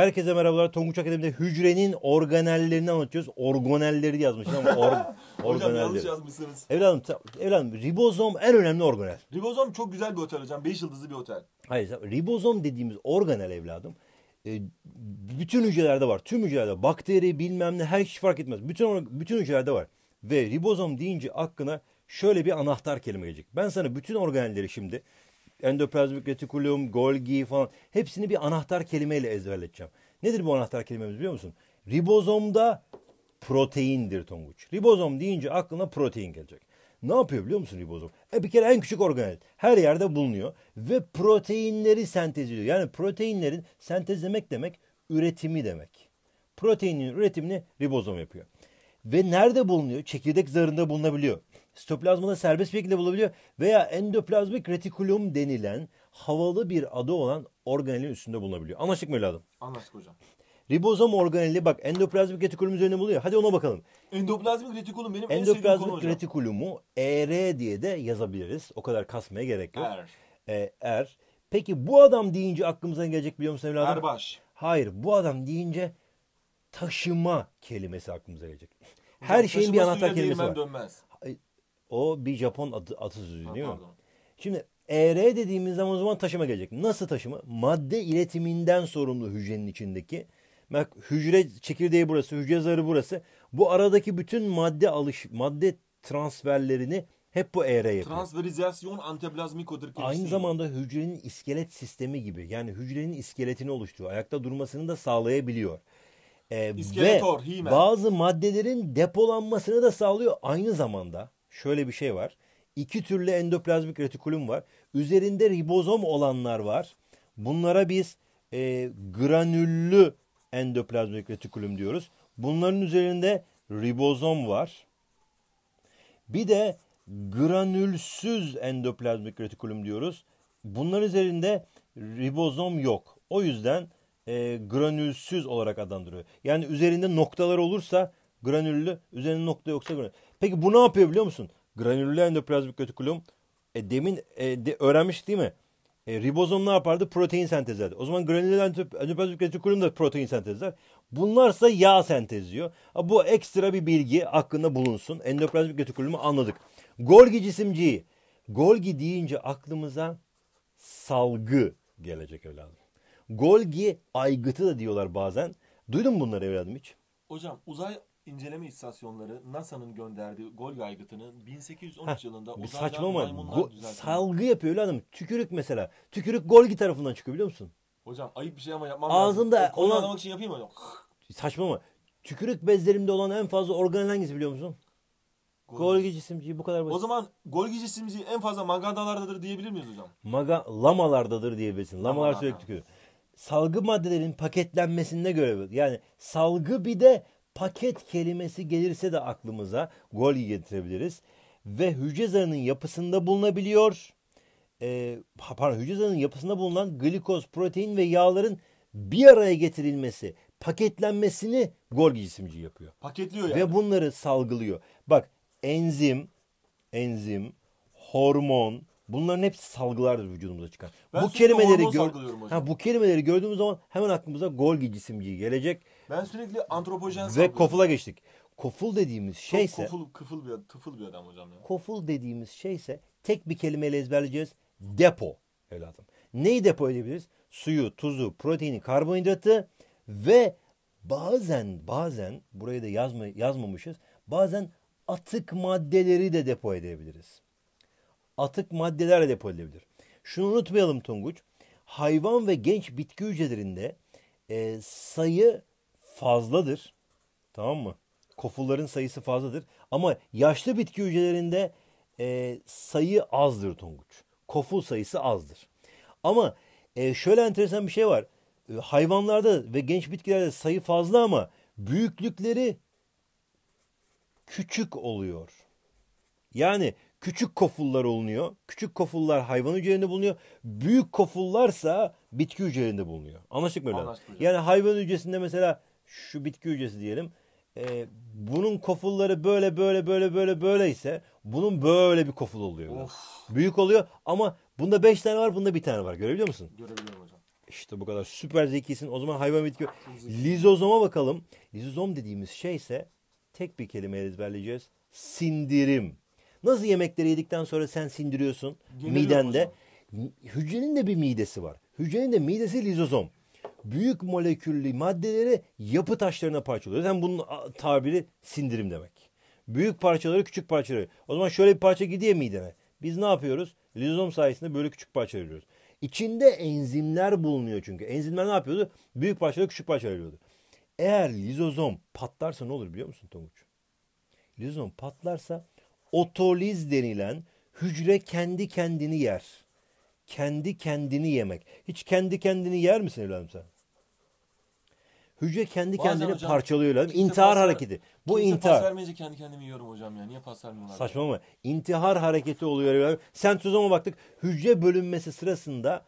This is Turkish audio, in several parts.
Herkese merhabalar. Tonguç Akademi'de hücrenin organellerini anlatıyoruz. Organelleri yazmış ama or, Hocam yanlış organelleri. yazmışsınız. Evladım, evladım ribozom en önemli organel. Ribozom çok güzel bir otel hocam. Beş yıldızlı bir otel. Hayır ribozom dediğimiz organel evladım. E, bütün hücrelerde var. Tüm hücrelerde bakteri bilmem ne her şey fark etmez. Bütün bütün hücrelerde var. Ve ribozom deyince aklına şöyle bir anahtar kelime gelecek. Ben sana bütün organelleri şimdi endoplazmik retikulum, Golgi falan hepsini bir anahtar kelimeyle ezberleteceğim. Nedir bu anahtar kelimemiz biliyor musun? Ribozomda proteindir Tonguç. Ribozom deyince aklına protein gelecek. Ne yapıyor biliyor musun ribozom? E bir kere en küçük organel. Her yerde bulunuyor ve proteinleri sentezliyor. Yani proteinlerin sentezlemek demek üretimi demek. Proteinin üretimini ribozom yapıyor. Ve nerede bulunuyor? Çekirdek zarında bulunabiliyor sitoplazmada serbest bir şekilde bulabiliyor veya endoplazmik retikulum denilen havalı bir adı olan organelin üstünde bulunabiliyor. Anlaştık mı evladım? Anlaştık hocam. Ribozom organeli bak endoplazmik retikulum üzerinde buluyor. Hadi ona bakalım. Endoplazmik retikulum benim endoplazmik en sevdiğim konu hocam. retikulumu ER diye de yazabiliriz. O kadar kasmaya gerek yok. Er. Ee, er. Peki bu adam deyince aklımıza gelecek biliyor musun evladım? Erbaş. Hayır bu adam deyince taşıma kelimesi aklımıza gelecek. Her Hocam, şeyin bir anahtar kelimesi var. Dönmez. O bir Japon atı, atasözü değil ha, mi? Şimdi ER dediğimiz zaman o zaman taşıma gelecek. Nasıl taşıma? Madde iletiminden sorumlu hücrenin içindeki. Bak hücre çekirdeği burası, hücre zarı burası. Bu aradaki bütün madde alış, madde transferlerini hep bu ER yapıyor. Transferizasyon anteplazmikodur. Aynı zamanda hücrenin iskelet sistemi gibi. Yani hücrenin iskeletini oluşturuyor. Ayakta durmasını da sağlayabiliyor. Ee, İskeletor, ve bazı maddelerin depolanmasını da sağlıyor aynı zamanda şöyle bir şey var. İki türlü endoplazmik retikulum var. Üzerinde ribozom olanlar var. Bunlara biz e, granüllü endoplazmik retikulum diyoruz. Bunların üzerinde ribozom var. Bir de granülsüz endoplazmik retikulum diyoruz. Bunların üzerinde ribozom yok. O yüzden e, granülsüz olarak adlandırıyor. Yani üzerinde noktalar olursa granüllü, üzerinde nokta yoksa granüllü. Peki bu ne yapıyor biliyor musun? Granüllü endoplazmik retikulum e, demin e, de, öğrenmiş değil mi? E, ribozom ne yapardı? Protein sentezlerdi. O zaman granüllü endoplazmik retikulum da protein sentezler. Bunlarsa yağ sentezliyor. Bu ekstra bir bilgi aklında bulunsun. Endoplazmik retikulumu anladık. Golgi cisimciği. Golgi deyince aklımıza salgı gelecek evladım. Golgi aygıtı da diyorlar bazen. Duydun mu bunları evladım hiç? Hocam uzay inceleme istasyonları NASA'nın gönderdiği gol yaygıtının 1813 Heh, yılında bu saçma mı? Go- salgı yapıyor lan adam. Tükürük mesela. Tükürük Golgi tarafından çıkıyor biliyor musun? Hocam ayıp bir şey ama yapmam Ağzında lazım. Ağzında olan... anlamak için yapayım mı? Saçma mı? Tükürük bezlerimde olan en fazla organ hangisi biliyor musun? Golgi cisimciği bu kadar basit. O zaman golgi cisimciği en fazla magandalardadır diyebilir miyiz hocam? Maga lamalardadır diyebilirsin. Lamalar Lamalar, sürekli ha. tükürüyor. Salgı maddelerin paketlenmesinde göre yani salgı bir de paket kelimesi gelirse de aklımıza Golgi getirebiliriz. Ve hücre zarının yapısında bulunabiliyor. E, pardon hücre zarının yapısında bulunan glikoz, protein ve yağların bir araya getirilmesi, paketlenmesini Golgi cisimci yapıyor. Paketliyor yani. Ve bunları salgılıyor. Bak enzim, enzim, hormon, Bunların hepsi salgılardır vücudumuza çıkan. Ben bu kelimeleri gör ha bu kelimeleri gördüğümüz zaman hemen aklımıza Golgi cisimci gelecek ben sürekli antropojen Ve kofula geçtik. Koful dediğimiz şeyse, ise koful, kıfıl bir, tıfıl bir adam hocam ya. Koful dediğimiz şeyse tek bir kelimeyle ezberleyeceğiz. Depo evladım. Neyi depo edebiliriz? Suyu, tuzu, proteini, karbonhidratı ve bazen bazen burayı da yazma, yazmamışız. Bazen atık maddeleri de depo edebiliriz. Atık maddeler de depo edebilir. Şunu unutmayalım Tunguç. Hayvan ve genç bitki hücrelerinde e, sayı fazladır. Tamam mı? Kofuların sayısı fazladır. Ama yaşlı bitki hücrelerinde e, sayı azdır Tonguç. Koful sayısı azdır. Ama e, şöyle enteresan bir şey var. E, hayvanlarda ve genç bitkilerde sayı fazla ama büyüklükleri küçük oluyor. Yani küçük kofullar olunuyor. Küçük kofullar hayvan hücrelerinde bulunuyor. Büyük kofullarsa bitki hücrelerinde bulunuyor. Anlaştık mı öyle? Anlaştık yani hayvan hücresinde mesela şu bitki hücresi diyelim. E, bunun kofulları böyle böyle böyle böyle böyle ise bunun böyle bir koful oluyor. Of. Büyük oluyor ama bunda beş tane var bunda bir tane var. Görebiliyor musun? Görebiliyorum hocam. İşte bu kadar süper zekisin. O zaman hayvan bitki. Lizozoma bakalım. Lizozom dediğimiz şey ise tek bir kelimeyle ezberleyeceğiz. Sindirim. Nasıl yemekleri yedikten sonra sen sindiriyorsun Geliyorum midende. Hocam. Hücrenin de bir midesi var. Hücrenin de midesi lizozom büyük moleküllü maddeleri yapı taşlarına parçalıyor. Zaten bunun tabiri sindirim demek. Büyük parçaları küçük parçaları. O zaman şöyle bir parça gidiyor midene. Biz ne yapıyoruz? Lizom sayesinde böyle küçük parçalar ayırıyoruz. İçinde enzimler bulunuyor çünkü. Enzimler ne yapıyordu? Büyük parçaları küçük parçalara ayırıyordu. Eğer lizozom patlarsa ne olur biliyor musun Tonguç? Lizozom patlarsa otoliz denilen hücre kendi kendini yer. Kendi kendini yemek. Hiç kendi kendini yer misin evladım sen? Hücre kendi Bazen kendini hocam, parçalıyor lan. İntihar pas, hareketi. Bu intihar. pas vermeyince kendi kendimi yiyorum hocam ya. Niye pas vermiyorlar? Saçma mı? İntihar hareketi oluyor. Yani. Sentozoma baktık. Hücre bölünmesi sırasında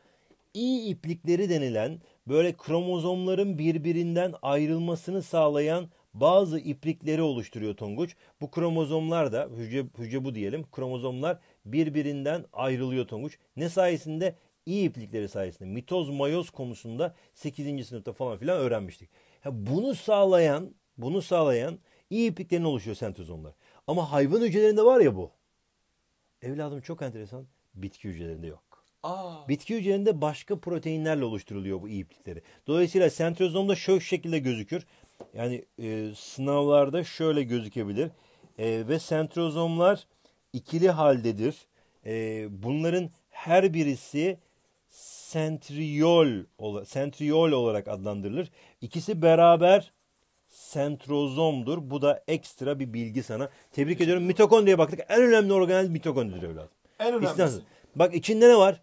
iyi iplikleri denilen böyle kromozomların birbirinden ayrılmasını sağlayan bazı iplikleri oluşturuyor Tonguç. Bu kromozomlar da hücre, hücre bu diyelim. Kromozomlar birbirinden ayrılıyor Tonguç. Ne sayesinde iyi iplikleri sayesinde mitoz mayoz konusunda 8. sınıfta falan filan öğrenmiştik. Ya bunu sağlayan, bunu sağlayan iyi ipliklerin oluşuyor sentezonlar. Ama hayvan hücrelerinde var ya bu. Evladım çok enteresan. Bitki hücrelerinde yok. Aa. Bitki hücrelerinde başka proteinlerle oluşturuluyor bu iyi iplikleri. Dolayısıyla sentezomda şu şekilde gözükür. Yani e, sınavlarda şöyle gözükebilir. E, ve sentrozomlar ikili haldedir. E, bunların her birisi sentriol, sentriol olarak adlandırılır. İkisi beraber sentrozomdur. Bu da ekstra bir bilgi sana. Tebrik ediyorum. Mitokondriye baktık. En önemli organel mitokondridir evladım. En önemlisi. Bak içinde ne var?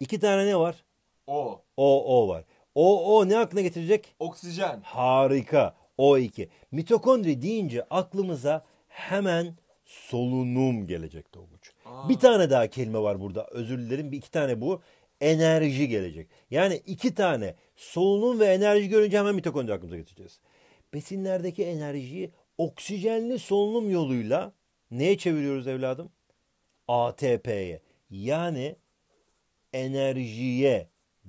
İki tane ne var? O. O, O var. O, O ne aklına getirecek? Oksijen. Harika. O2. Mitokondri deyince aklımıza hemen solunum gelecek Doğuç. Bir tane daha kelime var burada. Özür dilerim. Bir iki tane bu enerji gelecek. Yani iki tane solunum ve enerji görünce hemen mitokondri aklımıza getireceğiz. Besinlerdeki enerjiyi oksijenli solunum yoluyla neye çeviriyoruz evladım? ATP'ye yani enerjiye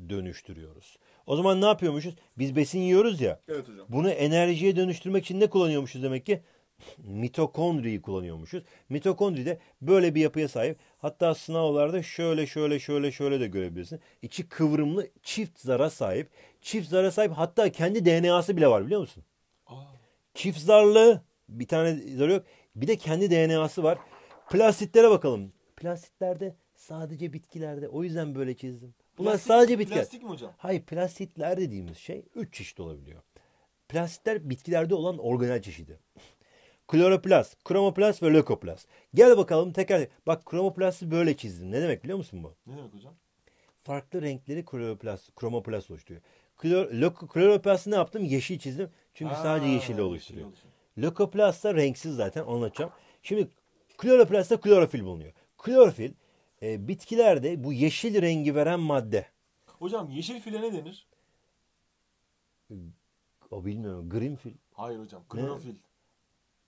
dönüştürüyoruz. O zaman ne yapıyormuşuz? Biz besin yiyoruz ya. Evet hocam. Bunu enerjiye dönüştürmek için ne kullanıyormuşuz demek ki? mitokondriyi kullanıyormuşuz. Mitokondri de böyle bir yapıya sahip. Hatta sınavlarda şöyle şöyle şöyle şöyle de görebilirsin. İçi kıvrımlı çift zara sahip. Çift zara sahip hatta kendi DNA'sı bile var biliyor musun? Aa. Çift zarlı bir tane zar yok. Bir de kendi DNA'sı var. Plastitlere bakalım. Plastitlerde sadece bitkilerde. O yüzden böyle çizdim. Bunlar plastik, sadece bitkiler. Plastik mi hocam? Hayır plastitler dediğimiz şey 3 çeşit olabiliyor. Plastitler bitkilerde olan organel çeşidi kloroplast, kromoplast ve lökoplast. Gel bakalım teker. Bak kromoplastı böyle çizdim. Ne demek biliyor musun bu? Ne demek hocam? Farklı renkleri kloroplast, kromoplast oluşturuyor. Klor, lök, kloroplastı ne yaptım? Yeşil çizdim. Çünkü Aa, sadece yeşili oluşturuyor. Yeşil lökoplast da renksiz zaten anlatacağım. Şimdi kloroplastta klorofil bulunuyor. Klorofil e, bitkilerde bu yeşil rengi veren madde. Hocam yeşil file ne denir? O bilmiyorum. Green fil. Hayır hocam. Klorofil. Ne?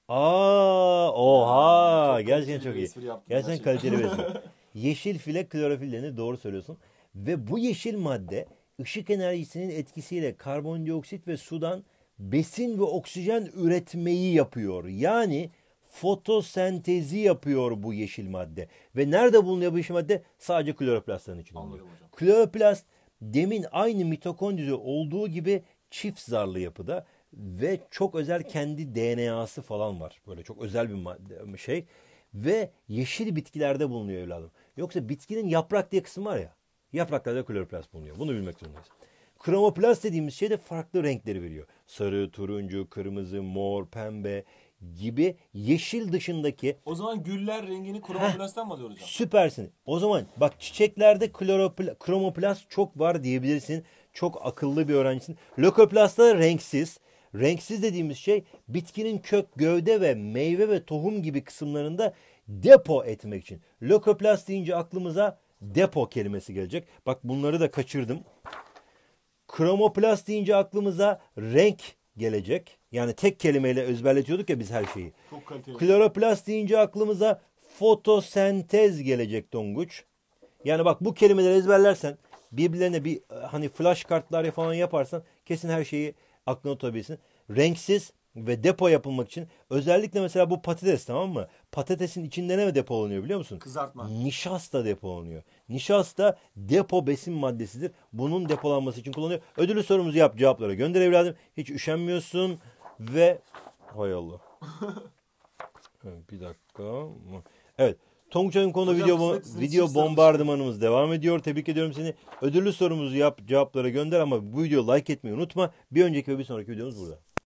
Aa, oha. Çok gerçekten çok iyi. Gerçekten şey. kaliteli bir yeşil file klorofillerini Doğru söylüyorsun. Ve bu yeşil madde ışık enerjisinin etkisiyle karbondioksit ve sudan besin ve oksijen üretmeyi yapıyor. Yani fotosentezi yapıyor bu yeşil madde. Ve nerede bulunuyor bu yeşil madde? Sadece kloroplastların içinde bulunuyor. Kloroplast demin aynı mitokondride olduğu gibi çift zarlı yapıda ve çok özel kendi DNA'sı falan var. Böyle çok özel bir madde, şey ve yeşil bitkilerde bulunuyor evladım. Yoksa bitkinin yaprak diye kısmı var ya. Yapraklarda kloroplast bulunuyor. Bunu bilmek zorundayız. Kromoplast dediğimiz şey de farklı renkleri veriyor. Sarı, turuncu, kırmızı, mor, pembe gibi yeşil dışındaki... O zaman güller rengini kromoplasttan mı alıyor hocam? Süpersin. O zaman bak çiçeklerde kloropla, kromoplast çok var diyebilirsin. Çok akıllı bir öğrencisin. Lökoplastlar renksiz. Renksiz dediğimiz şey bitkinin kök, gövde ve meyve ve tohum gibi kısımlarında depo etmek için. Lökoplast deyince aklımıza depo kelimesi gelecek. Bak bunları da kaçırdım. Kromoplast deyince aklımıza renk gelecek. Yani tek kelimeyle özberletiyorduk ya biz her şeyi. Çok kaliteli. Kloroplast deyince aklımıza fotosentez gelecek Donguç. Yani bak bu kelimeleri ezberlersen birbirlerine bir hani flash kartlar falan yaparsan kesin her şeyi aklına tutabilirsin. Renksiz ve depo yapılmak için özellikle mesela bu patates tamam mı? Patatesin içinde ne depolanıyor biliyor musun? Kızartma. Nişasta depolanıyor. Nişasta depo besin maddesidir. Bunun depolanması için kullanılıyor. Ödülü sorumuzu yap cevaplara gönder evladım. Hiç üşenmiyorsun ve hay Allah. bir dakika. Evet Tonguç konu video, bo- video şey bombardımanımız devam ediyor. Tebrik ediyorum seni. Ödüllü sorumuzu yap, cevapları gönder ama bu videoyu like etmeyi unutma. Bir önceki ve bir sonraki videomuz burada.